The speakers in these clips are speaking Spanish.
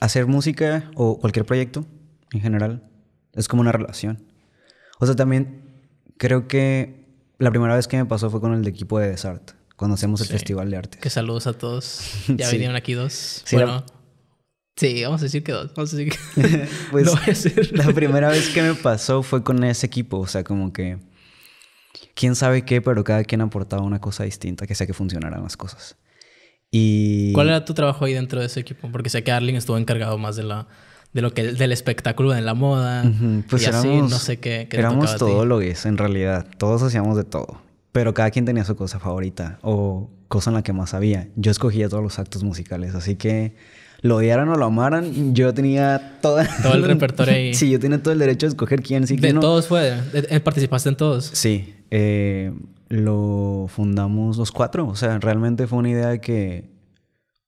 hacer música o cualquier proyecto en general es como una relación. O sea, también creo que la primera vez que me pasó fue con el equipo de Desart, cuando hacemos el Festival de Arte. Que saludos a todos. Ya vinieron aquí dos. bueno, Sí, vamos a decir que dos. la primera vez que me pasó fue con ese equipo. O sea, como que. Quién sabe qué, pero cada quien aportaba una cosa distinta que sea que funcionaran las cosas. ¿Cuál era tu trabajo ahí dentro de ese equipo? Porque sé que Arling estuvo encargado más de la de lo que del espectáculo de la moda. Pues y éramos, así, no sé qué. qué éramos todólogos, en realidad. Todos hacíamos de todo. Pero cada quien tenía su cosa favorita o cosa en la que más sabía. Yo escogía todos los actos musicales, así que lo odiaran o lo amaran, yo tenía toda... todo el repertorio ahí. sí, yo tenía todo el derecho de escoger quién sí, quién de todos fue. Eh, ¿Participaste en todos? Sí. Eh, lo fundamos los cuatro. O sea, realmente fue una idea que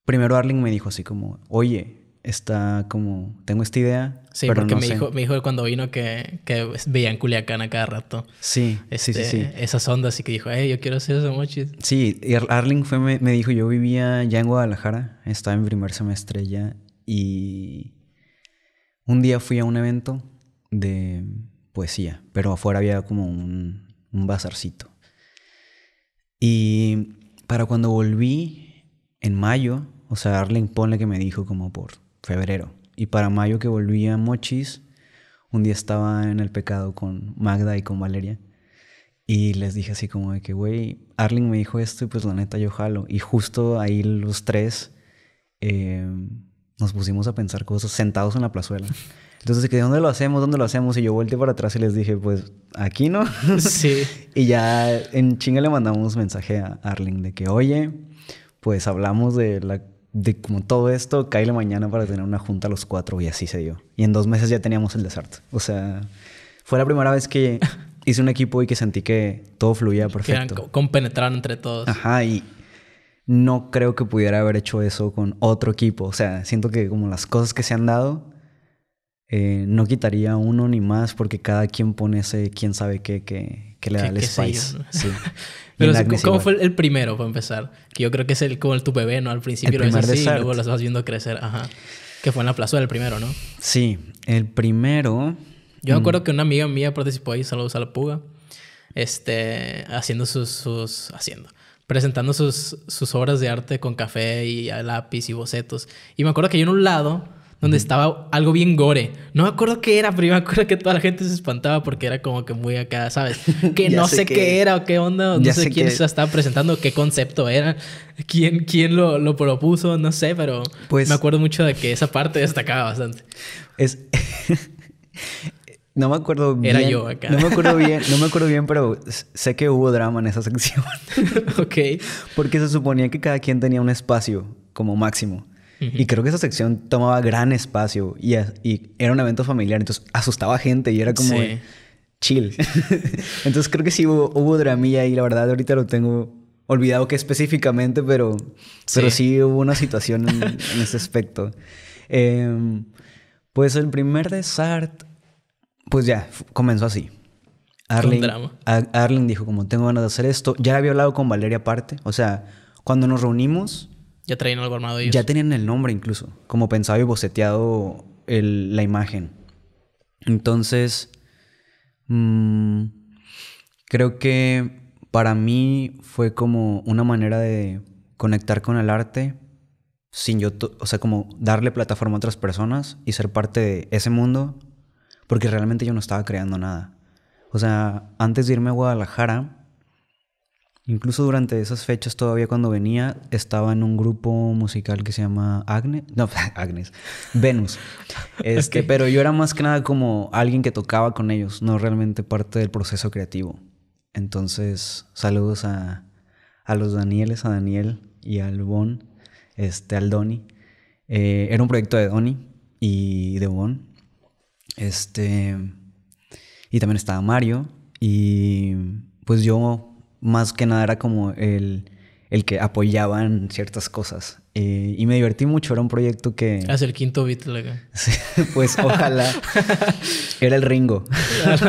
primero Arling me dijo así como, oye, está como, tengo esta idea. Sí, porque me, Dijo, me dijo cuando vino que, veían Culiacán a cada rato. Sí, sí, sí, este, Esas ondas y que dijo, hey, yo quiero hacer eso, mucho. Sí, y Arling fue, me, dijo, yo vivía ya en Guadalajara, estaba en primer semestre ya y un día fui a un evento de poesía, pero afuera había como un bazarcito. Y para cuando volví en mayo, o sea, Arling, Ponle que me dijo como por febrero. Y para mayo que volvía a Mochis, un día estaba en el pecado con Magda y con Valeria. Y les dije así como de que, güey, Arling me dijo esto y pues la neta yo jalo. Y justo ahí los tres eh, nos pusimos a pensar cosas sentados en la plazuela. Entonces se ¿dónde lo hacemos? ¿Dónde lo hacemos? Y yo volteé para atrás y les dije, pues aquí no. Sí. y ya en chinga le mandamos mensaje a Arling de que, oye, pues hablamos de la de como todo esto, cae la mañana para tener una junta a los cuatro y así se dio. Y en dos meses ya teníamos el desert. O sea, fue la primera vez que hice un equipo y que sentí que todo fluía perfecto. Que penetrar entre todos. Ajá, y no creo que pudiera haber hecho eso con otro equipo. O sea, siento que como las cosas que se han dado, eh, no quitaría uno ni más porque cada quien pone ese quién sabe qué que, le da el spice. sí. Pero ¿cómo fue el primero, para empezar? Que yo creo que es el como el tu bebé, ¿no? Al principio lo ves así y luego lo vas viendo crecer. Ajá. Que fue en la plaza del primero, ¿no? Sí, el primero... Yo me acuerdo mm. que una amiga mía participó ahí, saludos a la puga, este, haciendo sus... sus haciendo presentando sus, sus obras de arte con café y lápiz y bocetos. Y me acuerdo que yo en un lado donde estaba algo bien gore. No me acuerdo qué era, pero me acuerdo que toda la gente se espantaba porque era como que muy acá, ¿sabes? Que no sé, qué era o qué onda, no sé, quién se estaba presentando, qué concepto era, quién, quién lo, lo propuso, no sé, pero pues me acuerdo mucho de que esa parte destacaba bastante. Es... No me acuerdo bien. Era yo acá. No me acuerdo bien, no me acuerdo bien, pero sé que hubo drama en esa sección. ok. Porque se suponía que cada quien tenía un espacio como máximo. Y creo que esa sección tomaba gran espacio y, y, era un evento familiar, entonces asustaba a gente y era como chill. entonces creo que sí hubo, drama dramilla y la verdad ahorita lo tengo olvidado que específicamente, pero sí, pero sí hubo una situación en, ese aspecto. Em, pues el primer de pues ya, comenzó así. Arlen, drama. Arlen dijo como tengo ganas de hacer esto. Ya había hablado con Valeria aparte, o sea, cuando nos reunimos ya traían algo armado ellos. Ya tenían el nombre incluso, como pensado y boceteado la imagen. Entonces, mm, creo que para mí fue como una manera de conectar con el arte sin yo, o sea, como darle plataforma a otras personas y ser parte de ese mundo, porque realmente yo no estaba creando nada. O sea, antes de irme a Guadalajara, Incluso durante esas fechas, todavía cuando venía, estaba en un grupo musical que se llama Agnes. No, Agnes. Venus. Este, Pero yo era más que nada como alguien que tocaba con ellos, no realmente parte del proceso creativo. Entonces, saludos a, a los Danieles, a Daniel y al Bon, este, al Doni. Eh, era un proyecto de Doni y de Bon. Este, y también estaba Mario. Y pues yo más que nada era como el, el que apoyaban ciertas cosas. Eh, y me divertí mucho, era un proyecto que... Hace ah, el quinto Beatle acá. pues ojalá. era el Ringo.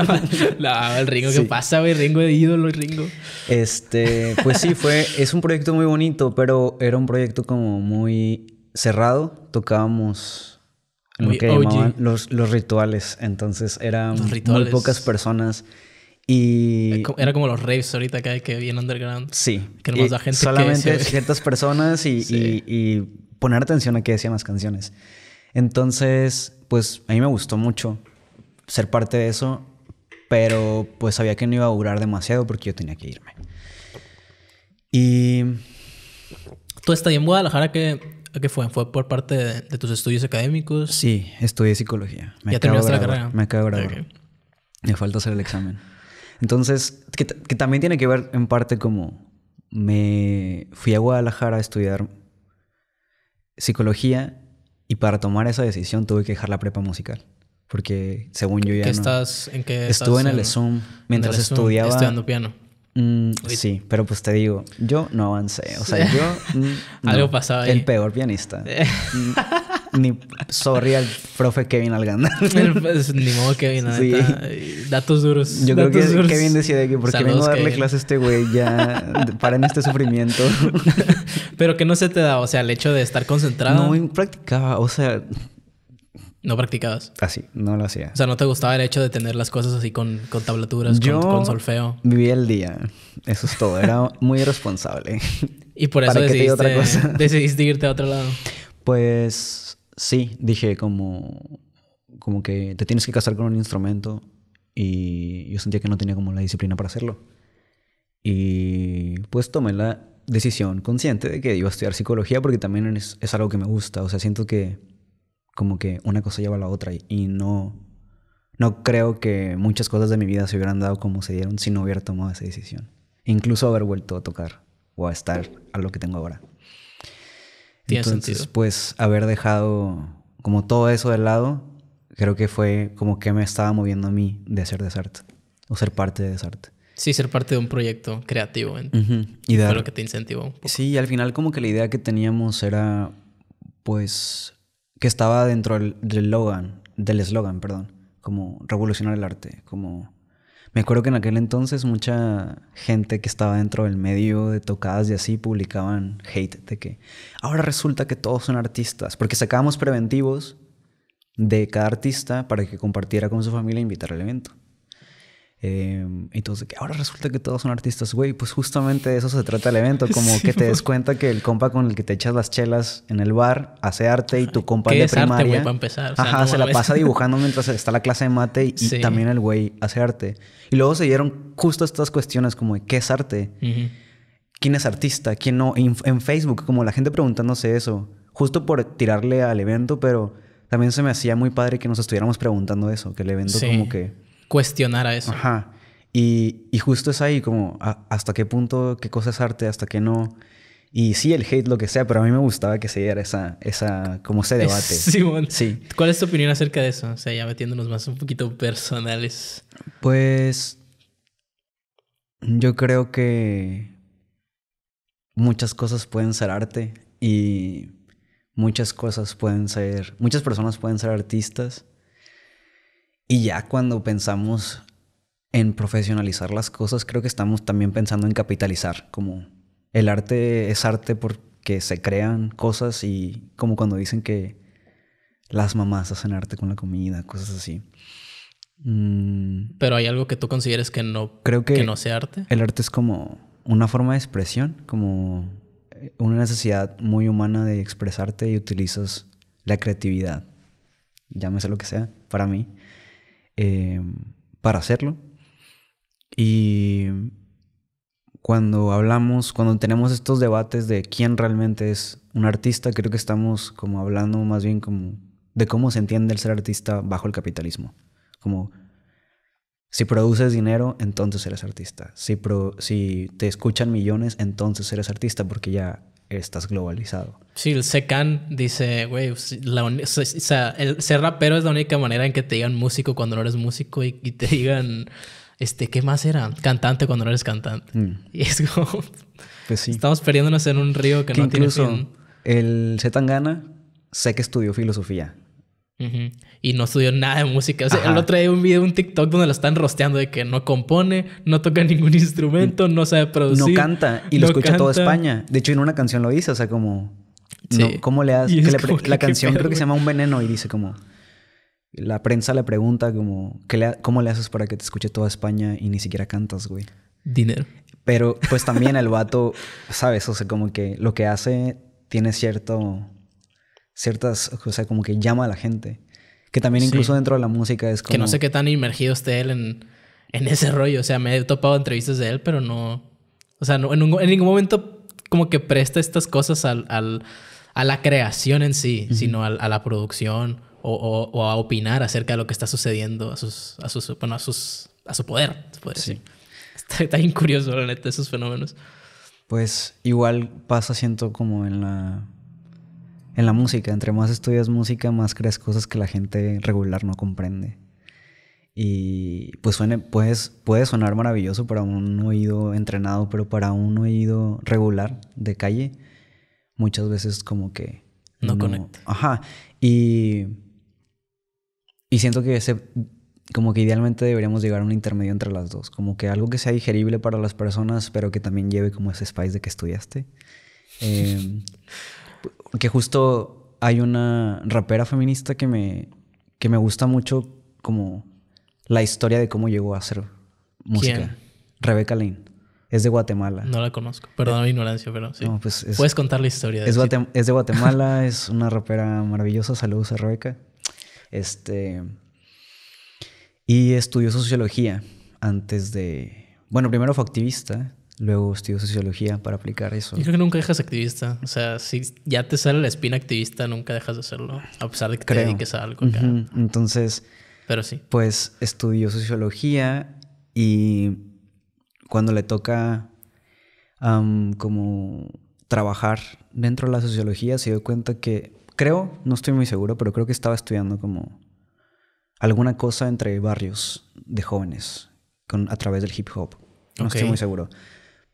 no, el Ringo, que pasa, güey? Ringo de ídolo, el Ringo. Este, pues sí, fue... Es un proyecto muy bonito, pero era un proyecto como muy cerrado. Tocábamos lo que llamaban los, rituales. Entonces eran muy pocas personas y... Era como los raves ahorita que hay que bien underground. Sí. Que no gente solamente ciertas personas y, poner atención a qué decían las canciones. Entonces, pues a mí me gustó mucho ser parte de eso, pero pues sabía que no iba a durar demasiado porque yo tenía que irme. Y... ¿Tú estás en Guadalajara que ¿Qué fue? ¿Fue por parte de, tus estudios académicos? Sí, estudié psicología. ¿Ya terminaste la carrera? Me acabo de Me falta hacer el examen. Entonces, que, también tiene que ver en parte como me fui a Guadalajara a estudiar psicología y para tomar esa decisión tuve que dejar la prepa musical. Porque según yo ya. estás, ¿En qué Estuve en el Zoom mientras estudiaba. Estudiando piano. Mm, sí, pero pues te digo, yo no avancé. O sea, yo. Mm, Algo pasaba ahí. El peor pianista. Eh. Mm. Ni, sorry al profe Kevin Alganda. Pues, ni modo Kevin, sí. Eh, datos duros. Yo creo que Kevin decía de que porque qué vengo a darle clase a este güey, ya paren este sufrimiento. Pero que no se te da, o sea, el hecho de estar concentrado. No practicaba, o sea, ¿No practicabas? Así, no lo hacía. O sea, ¿no te gustaba el hecho de tener las cosas así con, con tablaturas, con, solfeo? Vivía el día. Eso es todo. Era muy irresponsable. ¿Y por eso decidiste, decidiste irte a otro lado? Pues sí, dije como, como que te tienes que casar con un instrumento y yo sentía que no tenía como la disciplina para hacerlo. Y pues tomé la decisión consciente de que iba a estudiar psicología porque también es, algo que me gusta, o sea, siento que como que una cosa lleva a la otra y, no, no creo que muchas cosas de mi vida se hubieran dado como se dieron si no hubiera tomado esa decisión. Incluso haber vuelto a tocar o a estar a lo que tengo ahora. Entonces, pues haber dejado como todo eso de lado, creo que fue como que me estaba moviendo a mí de hacer desarte o ser parte de desarte. Sí, ser parte de un proyecto creativo. y lo que te incentivó. Sí, y al final como que la idea que teníamos era, pues, que estaba dentro del, del del eslogan, perdón, como revolucionar el arte, como me acuerdo que en aquel entonces mucha gente que estaba dentro del medio de tocadas y así publicaban hate de que ahora resulta que todos son artistas, porque sacábamos preventivos de cada artista para que compartiera con su familia e invitar al evento. Eh, entonces, ahora resulta que todos son artistas, güey, pues justamente de eso se trata el evento, como que te des cuenta que el compa con el que te echas las chelas en el bar hace arte y tu compa de primaria, ajá, se la pasa dibujando mientras está la clase de mate y, también el güey hace arte. Y luego se dieron justo estas cuestiones como de qué es arte, quién es artista, quién no. En, Facebook, como la gente preguntándose eso, justo por tirarle al evento, pero también se me hacía muy padre que nos estuviéramos preguntando eso, que el evento como que cuestionar a eso. Ajá. Y, y justo es ahí como hasta qué punto, qué cosa es arte, hasta qué no. Y sí, el hate, lo que sea, pero a mí me gustaba que se diera esa, esa, como ese debate. sí. ¿Cuál es tu opinión acerca de eso? O sea, ya metiéndonos más un poquito personales. Pues yo creo que muchas cosas pueden ser arte y muchas cosas pueden ser, muchas personas pueden ser artistas y ya cuando pensamos en profesionalizar las cosas, creo que estamos también pensando en capitalizar, como el arte es arte porque se crean cosas y como cuando dicen que las mamás hacen arte con la comida, cosas así. Mm, Pero hay algo que tú consideres que no creo que, que no sea arte. El arte es como una forma de expresión, como eh, una necesidad muy humana de expresarte y utilizas la creatividad, llámese lo que sea, para mí. Eh, para hacerlo. Y cuando hablamos, cuando tenemos estos debates de quién realmente es un artista, creo que estamos como hablando más bien como de cómo se entiende el ser artista bajo el capitalismo. Como si produces dinero, entonces eres artista. Si, si te escuchan millones, entonces eres artista porque ya estás globalizado. Sí, el Secan dice, güey, pues, o sea, ser rapero es la única manera en que te digan músico cuando no eres músico y, te digan, este, ¿qué más era? Cantante cuando no eres cantante. Mm. Y es como, pues sí. estamos perdiéndonos en un río que, no tiene fin. El gana. sé que estudió filosofía y no estudió nada de música. O sea, el otro día un video, un TikTok donde lo están rosteando de que no compone, no toca ningún instrumento, no sabe producir. No canta y lo escucha toda España. De hecho, en una canción lo dice, o sea, como. ¿Cómo le haces? la canción creo que se llama Un Veneno y dice como. La prensa le pregunta como, ¿cómo le haces para que te escuche toda España y ni siquiera cantas, güey? Dinero. Pero pues también el vato, ¿sabes? O sea, como que lo que hace tiene cierto ciertas, o sea, como que llama a la gente. Que también incluso dentro de la música es como... Que no sé qué tan inmergido esté él en, en ese rollo. O sea, me he topado entrevistas de él, pero no... O sea, no, en, ningún momento como que presta estas cosas al, al, a la creación en sí, sino a, la producción o, o, a opinar acerca de lo que está sucediendo a sus... A sus a sus... A su poder, Sí. Está, está curioso, la neta, esos fenómenos. Pues igual pasa, siento, como en la en la música. Entre más estudias música, más creas cosas que la gente regular no comprende. Y pues suene, puedes, puede sonar maravilloso para un oído entrenado, pero para un oído regular de calle, muchas veces como que... No, conecta. Ajá. Y, y siento que ese, como que idealmente deberíamos llegar a un intermedio entre las dos. Como que algo que sea digerible para las personas, pero que también lleve como ese spice de que estudiaste. Eh, que justo hay una rapera feminista que me, que me gusta mucho como la historia de cómo llegó a hacer música. ¿Quién? Rebeca Lane. Es de Guatemala. No la conozco. Perdón mi ignorancia, pero sí. Pues Puedes contar la historia. es, es de Guatemala, es una rapera maravillosa. Saludos a Rebeca. Este. Y estudió sociología antes de. Bueno, primero fue activista Luego estudió sociología para aplicar eso. Yo creo que nunca dejas activista. O sea, si ya te sale la espina activista, nunca dejas de hacerlo. A pesar de que te dediques algo. Entonces. Pero sí. Pues estudió sociología y cuando le toca como trabajar dentro de la sociología, se dio cuenta que, creo, no estoy muy seguro, pero creo que estaba estudiando como alguna cosa entre barrios de jóvenes a través del hip hop. No estoy muy seguro.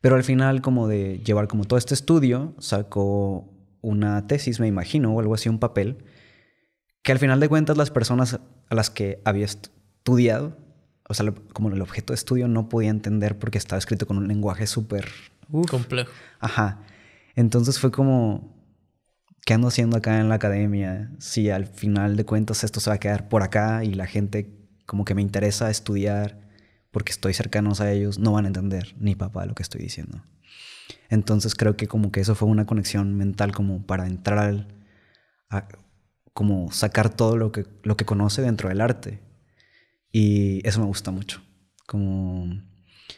Pero al final, como de llevar como todo este estudio, sacó una tesis, me imagino, o algo así, un papel, que al final de cuentas las personas a las que había estudiado, o sea, como el objeto de estudio no podía entender porque estaba escrito con un lenguaje súper... Complejo. Ajá. Entonces fue como, ¿qué ando haciendo acá en la academia? Si al final de cuentas esto se va a quedar por acá y la gente como que me interesa estudiar porque estoy cercanos a ellos, no van a entender ni papá lo que estoy diciendo. Entonces creo que como que eso fue una conexión mental como para entrar al, a, como sacar todo lo que, lo que conoce dentro del arte. Y eso me gusta mucho. Como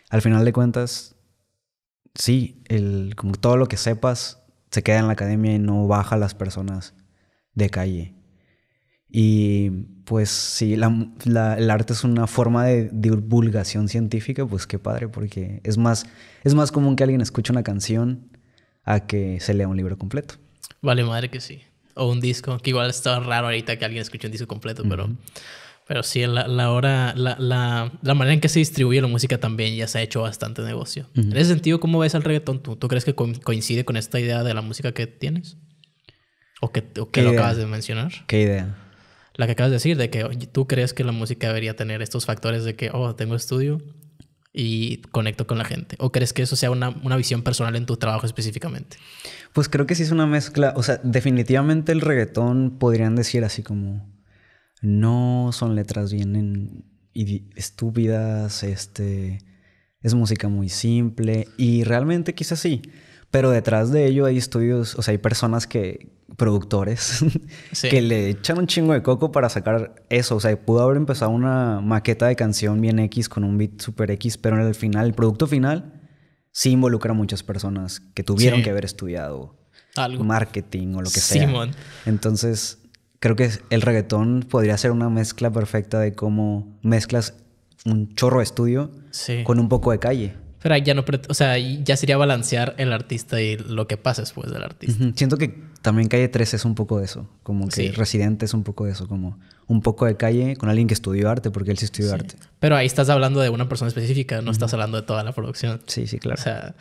al final de cuentas, sí, el, como todo lo que sepas se queda en la academia y no baja a las personas de calle. Y pues sí, la, el arte es una forma de, divulgación científica, pues qué padre, porque es más, es más común que alguien escuche una canción a que se lea un libro completo. Vale, madre que sí. O un disco, que igual está raro ahorita que alguien escuche un disco completo, pero, pero sí, la, la hora, la, la, la, manera en que se distribuye la música también ya se ha hecho bastante negocio. En ese sentido, ¿cómo ves al reggaetón? ¿Tú, ¿Tú, crees que coincide con esta idea de la música que tienes? ¿O que, que lo acabas de mencionar? ¿Qué idea? la que acabas de decir, de que tú crees que la música debería tener estos factores de que, oh, tengo estudio y conecto con la gente? ¿O crees que eso sea una, visión personal en tu trabajo específicamente? Pues creo que sí es una mezcla, o sea, definitivamente el reggaetón podrían decir así como, no son letras bien estúpidas, este, es música muy simple y realmente quizás sí. Pero detrás de ello hay estudios, o sea, hay personas que, productores, que le echan un chingo de coco para sacar eso. O sea, pudo haber empezado una maqueta de canción bien X con un beat super X, pero en el final, el producto final, sí involucra a muchas personas que tuvieron que haber estudiado marketing o lo que sea. Entonces, creo que el reggaetón podría ser una mezcla perfecta de cómo mezclas un chorro de estudio con un poco de calle. Pero ya no, o sea, ya sería balancear el artista y lo que pasa después del artista. Siento que también Calle 13 es un poco de eso, como que Residente es un poco de eso, como un poco de calle con alguien que estudió arte, porque él sí estudió arte. Pero ahí estás hablando de una persona específica, no estás hablando de toda la producción. Sí, sí, claro. O sea,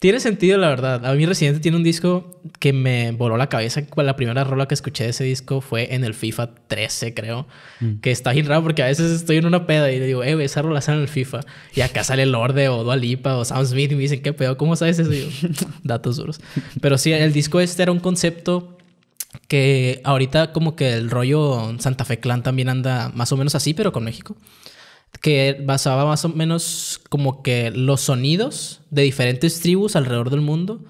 tiene sentido, la verdad. A mí Residente tiene un disco que me voló la cabeza. La primera rola que escuché de ese disco fue en el FIFA 13, creo. Mm. Que está bien raro porque a veces estoy en una peda y le digo, eh, esa rola sale en el FIFA. Y acá sale Lorde o Dua Lipa o Sam Smith y me dicen, ¿qué pedo? ¿Cómo sabes eso? Y datos duros. Pero sí, el disco este era un concepto que ahorita como que el rollo Santa Fe Clan también anda más o menos así, pero con México que basaba más o menos como que los sonidos de diferentes tribus alrededor del mundo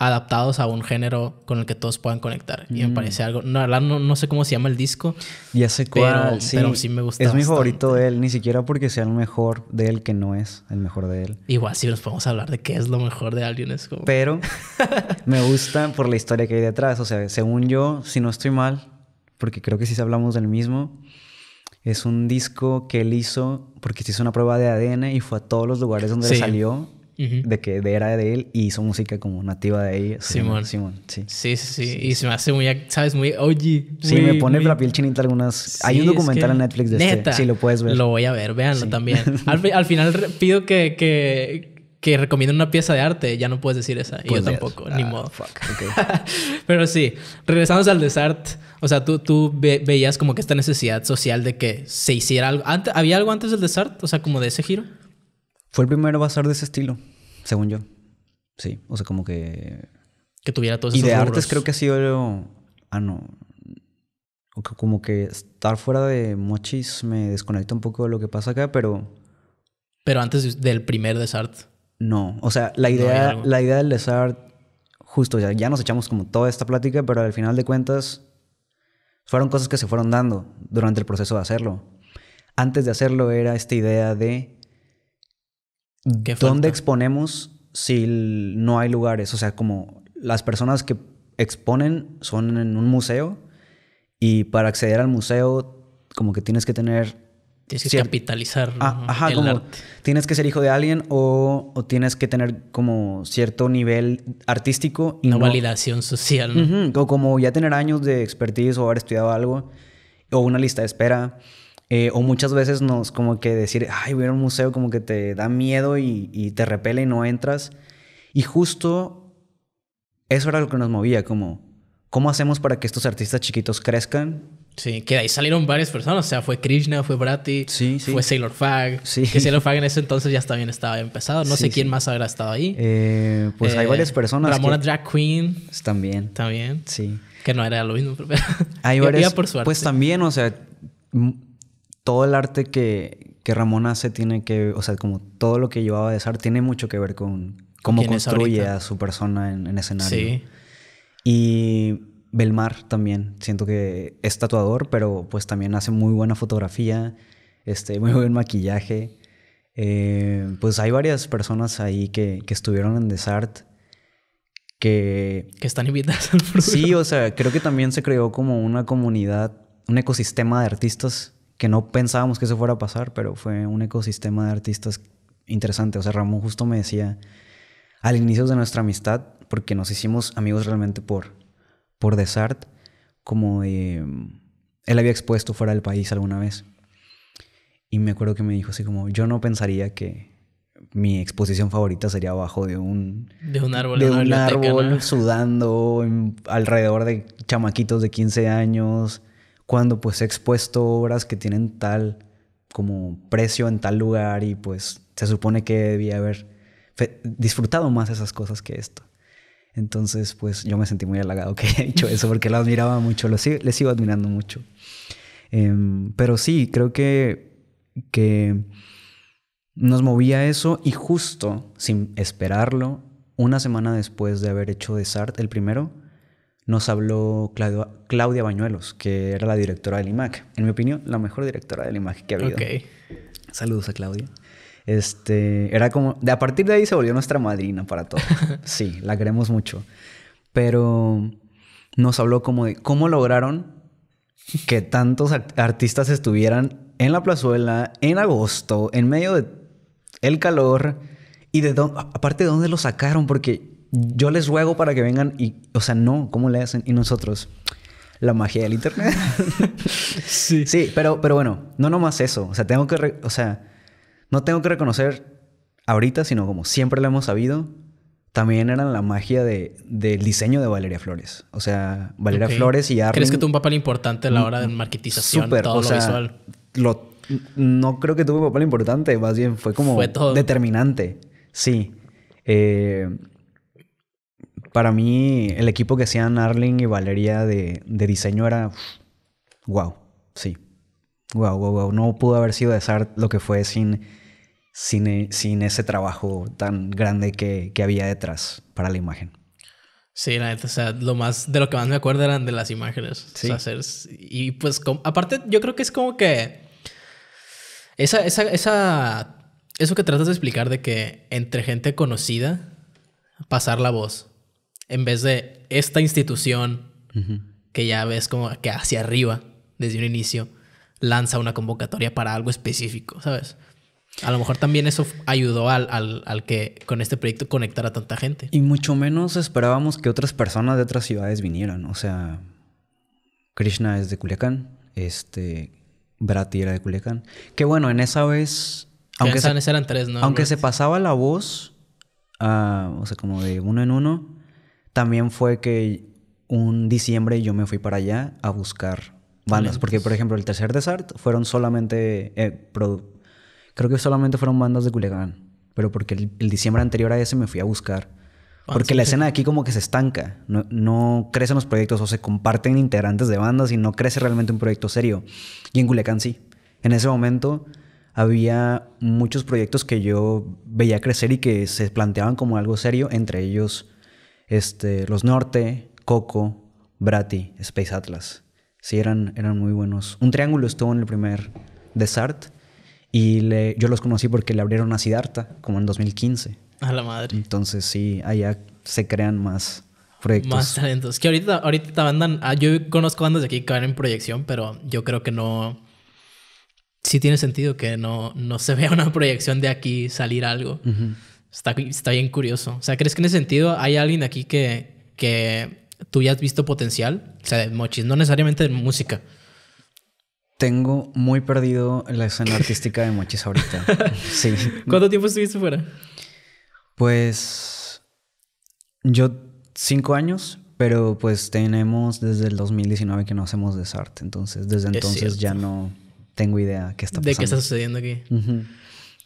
adaptados a un género con el que todos puedan conectar. Y me mm. parece algo. No, no, no, sé cómo se llama el disco. Ya sé cuál. Pero sí, me gusta. Es mi favorito de él, ni siquiera porque sea el mejor de él, que no es el mejor de él. Igual si nos podemos hablar de qué es lo mejor de alguien, es Pero me gusta por la historia que hay detrás. O sea, según yo, si no estoy mal, porque creo que sí hablamos del mismo. Es un disco que él hizo porque se hizo una prueba de ADN y fue a todos los lugares donde salió de que era de él y hizo música como nativa de ahí. Simón. Simón, sí. Sí, sí, Y se me hace muy, ¿sabes? Muy OG. Sí, me pone la piel chinita algunas. Hay un documental en Netflix de este. Sí, lo puedes ver. Lo voy a ver, véanlo también. Al, al, final pido que, que, que recomienda una pieza de arte, ya no puedes decir esa. y yo tampoco, ah, ni modo. Pero sí, regresamos al desart. O sea, tú, tú veías como que esta necesidad social de que se hiciera algo. ¿Había algo antes del desart? O sea, como de ese giro. Fue el primer bazar de ese estilo, según yo. Sí, o sea, como que... Que tuviera todos esos Y de artes creo que ha sido... Ah, no. Como que estar fuera de mochis me desconecta un poco de lo que pasa acá, pero... Pero antes del primer desart. No, o sea, la idea, la idea del Lesart, justo, ya, ya nos echamos como toda esta plática, pero al final de cuentas fueron cosas que se fueron dando durante el proceso de hacerlo. Antes de hacerlo era esta idea de dónde exponemos si no hay lugares, o sea, como las personas que exponen son en un museo y para acceder al museo como que tienes que tener Tienes que capitalizar ah, ajá, como Tienes que ser hijo de alguien o, tienes que tener como cierto nivel artístico. Y Una no... validación social. O como ya tener años de expertise o haber estudiado algo. O una lista de espera. Eh, o muchas veces nos como que decir, ay, voy a un museo como que te da miedo y, y te repele y no entras. Y justo eso era lo que nos movía, como, ¿cómo hacemos para que estos artistas chiquitos crezcan Sí, que de ahí salieron varias personas. O sea, fue Krishna, fue Brati, sí, fue Sailor Fag. Sí. Que Sailor Fag en ese entonces ya también estaba empezado. No sé quién más habrá estado ahí. Eh, pues hay eh, varias personas. Ramona Drag Queen. También. También. Sí. Que no era lo mismo. Pero... Hay varias. Por Pues también, o sea, todo el arte que, que Ramón hace tiene que. O sea, como todo lo que llevaba a besar tiene mucho que ver con cómo construye a su persona en escenario. Sí. Y Belmar también, siento que es tatuador, pero pues también hace muy buena fotografía, este, muy buen maquillaje. Eh, pues hay varias personas ahí que, estuvieron en Desart que... Que están invitadas al Sí, o sea, creo que también se creó como una comunidad, un ecosistema de artistas que no pensábamos que eso fuera a pasar, pero fue un ecosistema de artistas interesante. O sea, Ramón justo me decía al inicio de nuestra amistad, porque nos hicimos amigos realmente por por Desart, como de... Eh, él había expuesto fuera del país alguna vez. Y me acuerdo que me dijo así como, yo no pensaría que mi exposición favorita sería abajo de un, de un árbol, sudando alrededor de chamaquitos de 15 años, cuando pues he expuesto obras que tienen tal como precio en tal lugar y pues se supone que debía haber disfrutado más esas cosas que esto. Entonces, pues yo me sentí muy halagado que haya dicho eso porque lo admiraba mucho, lo le sigo admirando mucho. Em, pero sí, creo que, que nos movía eso y justo, sin esperarlo, una semana después de haber hecho desart el primero, nos habló Claudia Bañuelos, que era la directora del IMAC. En mi opinión, la mejor directora del IMAC que ha habido. Saludos a Claudia. Este, era como, de a partir de ahí se volvió nuestra madrina para todo. Sí, la queremos mucho. Pero nos habló como de cómo lograron que tantos artistas estuvieran en la plazuela en agosto, en medio del calor y de dónde, aparte de dónde lo sacaron, porque yo les ruego para que vengan y, o sea, no, ¿cómo le hacen? Y nosotros, la magia del internet. sí. Sí, pero, pero bueno, no nomás eso, o sea, tengo que, o sea, no tengo que reconocer ahorita, sino como siempre lo hemos sabido, también era la magia del diseño de Valeria Flores. O sea, Valeria Flores y Arlin. ¿Crees que tuvo un papel importante a la hora de mm, marketización, todo lo visual? no creo que tuvo un papel importante, más bien fue como determinante. Sí. Eh, para mí, el equipo que hacían Arling y Valeria de, diseño era... wow, sí. Wow, wow, wow. No pudo haber sido Desart lo que fue sin, eh, sin, ese trabajo tan grande que, que, había detrás para la imagen. Sí, la neta, o sea, lo más, de lo que más me acuerdo eran de las imágenes. Sí. y pues, aparte, yo creo que es como que. Esa, Eso que tratas de explicar de que entre gente conocida pasar la voz. En vez de esta institución que ya ves como que hacia arriba desde un inicio lanza una convocatoria para algo específico, ¿sabes? A lo mejor también eso ayudó al, que con este proyecto conectara a tanta gente. Y mucho menos esperábamos que otras personas de otras ciudades vinieran. O sea, Krishna es de Culiacán, este, Brati era de Culiacán. Que bueno, en esa vez... Aunque se, eran tres, ¿no? Aunque se pasaba la voz, ah, o sea, como de uno en uno, también fue que un diciembre yo me fui para allá a buscar bandas. Porque, por ejemplo, el tercer Desart fueron solamente. Eh, creo que solamente fueron bandas de Culiacán. Pero porque el, diciembre anterior a ese me fui a buscar. Ah, porque la escena de aquí como que se estanca, no, crecen los proyectos o se comparten integrantes de bandas y no crece realmente un proyecto serio. Y en Culiacán sí. En ese momento había muchos proyectos que yo veía crecer y que se planteaban como algo serio, entre ellos este, Los Norte, Coco, Brati, Space Atlas. Sí, eran, muy buenos. Un triángulo estuvo en el primer de Sart y yo los conocí porque le abrieron a Sidarta como en 2015. A la madre. Entonces sí, allá se crean más proyectos. Más talentos. Que ahorita, ahorita andan, ah, yo conozco bandas de aquí que van en proyección, pero yo creo que no... Sí tiene sentido que no, no se vea una proyección de aquí salir algo. está, bien curioso. O sea, ¿crees que en ese sentido hay alguien aquí que, que tú ya has visto potencial? O sea, de mochis, no necesariamente de música. Tengo muy perdido la escena artística de Mochis ahorita. Sí. ¿Cuánto tiempo estuviste fuera? Pues yo cinco años, pero pues tenemos desde el 2019 que no hacemos desarte. Entonces, desde entonces ya no tengo idea qué está pasando. De qué está sucediendo aquí.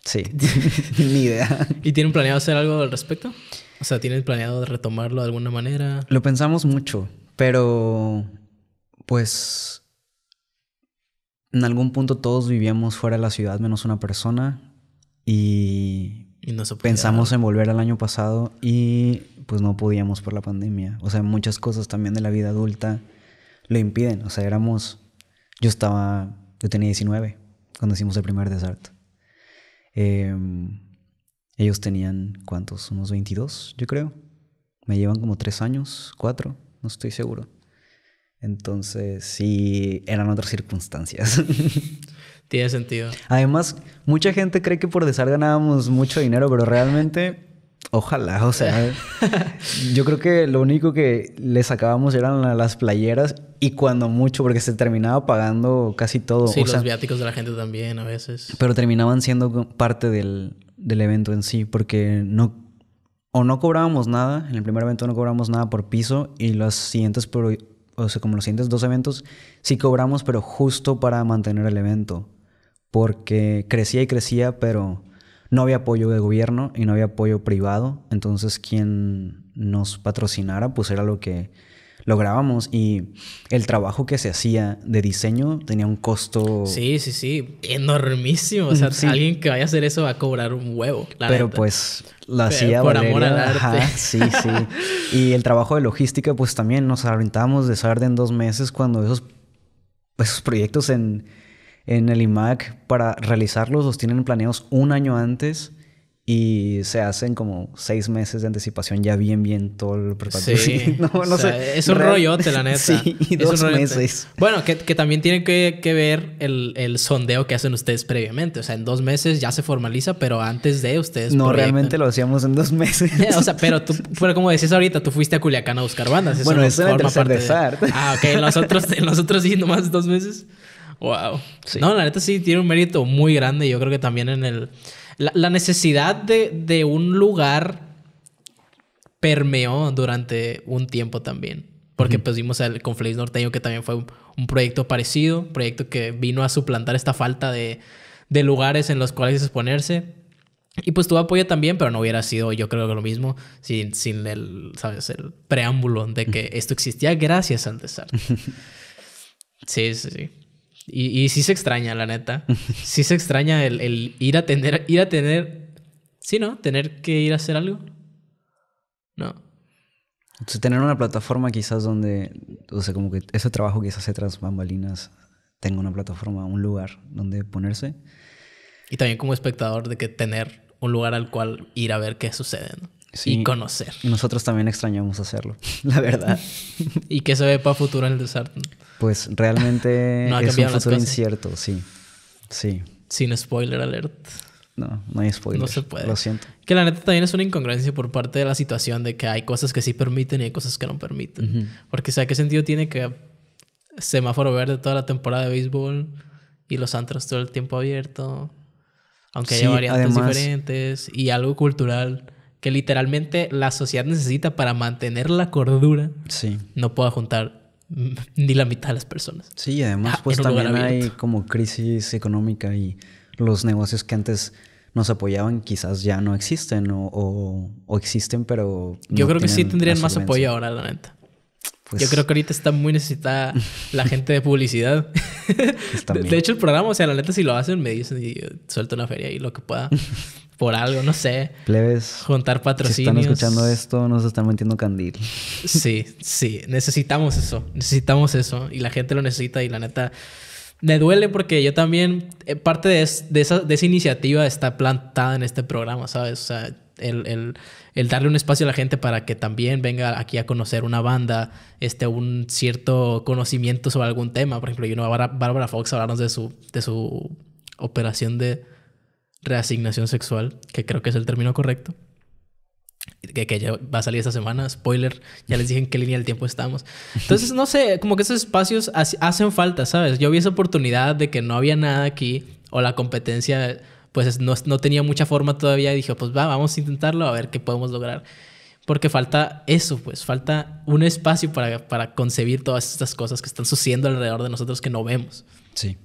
Sí, ni idea. ¿Y tienen planeado hacer algo al respecto? O sea, ¿tienen planeado retomarlo de alguna manera? Lo pensamos mucho, pero pues en algún punto todos vivíamos fuera de la ciudad menos una persona y, pensamos en volver al año pasado y pues no podíamos por la pandemia. O sea, muchas cosas también de la vida adulta lo impiden. O sea, éramos, yo estaba, yo tenía 19 cuando hicimos el primer deserto. Em, ellos tenían, ¿cuántos? Unos 22, yo creo. Me llevan como 3 años, 4, no estoy seguro. Entonces, sí, eran otras circunstancias. Tiene sentido. Además, mucha gente cree que por Desar ganábamos mucho dinero, pero realmente Ojalá, o sea, yo creo que lo único que le sacábamos eran las playeras y cuando mucho, porque se terminaba pagando casi todo. Sí, los viáticos de la gente también a veces. Pero terminaban siendo parte del, evento en sí, porque no, o no cobrábamos nada, en el primer evento no cobramos nada por piso y los siguientes, pero o sea, como los siguientes dos eventos, sí cobramos, pero justo para mantener el evento, porque crecía y crecía, pero no había apoyo de gobierno y no había apoyo privado, entonces quien nos patrocinara pues era lo que lográbamos y el trabajo que se hacía de diseño tenía un costo... Sí, sí, sí, enormísimo. O mm, sea, alguien que vaya a hacer eso va a cobrar un huevo. Pero pues lo hacía por amor al arte. sí, sí. y el trabajo de logística pues también nos aventábamos de suerte en dos meses cuando esos, esos proyectos en en el IMAC para realizarlos los tienen planeados un año antes y se hacen como seis meses de anticipación ya bien bien todo el proceso. Sí, no, no sé. es un rollo rollote la neta. Sí, dos meses. Bueno, que, que también tiene que, ver el, el, sondeo que hacen ustedes previamente. O sea, en dos meses ya se formaliza, pero antes de ustedes... No, realmente lo hacíamos en dos meses. o sea, pero tú, pero como decías ahorita, tú fuiste a Culiacán a buscar bandas. bueno, eso es el tercer de... Ah, ok. Nosotros, nosotros sí, nomás dos meses. Wow. No, la neta sí tiene un mérito muy grande. Yo creo que también en el. La, necesidad de, de, un lugar permeó durante un tiempo también. Porque pues vimos el Conflays Norteño, que también fue un, proyecto parecido, un proyecto que vino a suplantar esta falta de, lugares en los cuales exponerse. Y pues tuvo apoyo también, pero no hubiera sido, yo creo que lo mismo, sin, sin el, ¿sabes? El preámbulo de que esto existía gracias al desastre. Sí, sí, sí. Y, y sí se extraña, la neta. Sí se extraña el, ir a tener, ir a tener, sí, ¿no? Tener que ir a hacer algo. No. Entonces, tener una plataforma quizás donde, o sea, como que ese trabajo que se hace tras bambalinas tenga una plataforma, un lugar donde ponerse. Y también como espectador de que tener un lugar al cual ir a ver qué sucede, ¿no? y conocer. Nosotros también extrañamos hacerlo, la verdad. y que se ve para futuro en el desart. Pues realmente es un futuro incierto, sí. Sí. Sin spoiler alert. No, no hay spoiler. No puede. Lo siento. Que la neta también es una incongruencia por parte de la situación de que hay cosas que sí permiten y hay cosas que no permiten. Porque, o sea, ¿qué sentido tiene que semáforo verde toda la temporada de béisbol y los antros todo el tiempo abierto? Aunque haya variantes diferentes y algo cultural que literalmente la sociedad necesita para mantener la cordura. Sí. No pueda juntar ni la mitad de las personas. Sí, además ah, pues también hay como crisis económica y los negocios que antes nos apoyaban quizás ya no existen o, existen pero... Yo creo que sí tendrían más apoyo ahora, la neta. Yo creo que ahorita está muy necesitada la gente de publicidad. de, pues de, hecho, el programa, o sea, la neta, si lo hacen, me dicen y suelto una feria y lo que pueda. por algo, no sé. Plebes. Juntar patrocinios. Si están escuchando esto, nos están metiendo candil. Sí, sí. Necesitamos eso. Necesitamos eso. Y la gente lo necesita. Y la neta, me duele porque yo también, eh, parte de, esa, de esa iniciativa está plantada en este programa, ¿sabes? O sea, el, el, darle un espacio a la gente para que también venga aquí a conocer una banda, este, un cierto conocimiento sobre algún tema. Por ejemplo, yo no, Bárbara Fox hablarnos de su, de su operación de reasignación sexual, que creo que es el término correcto. Que, que, ya va a salir esta semana, spoiler, ya les dije en qué línea del tiempo estamos. Entonces, no sé, como que esos espacios hacen falta, ¿sabes? Yo vi esa oportunidad de que no había nada aquí, o la competencia pues no, no tenía mucha forma todavía y dije, pues va, vamos a intentarlo a ver qué podemos lograr. Porque falta eso, pues falta un espacio para, para concebir todas estas cosas que están sucediendo alrededor de nosotros que no vemos. Sí.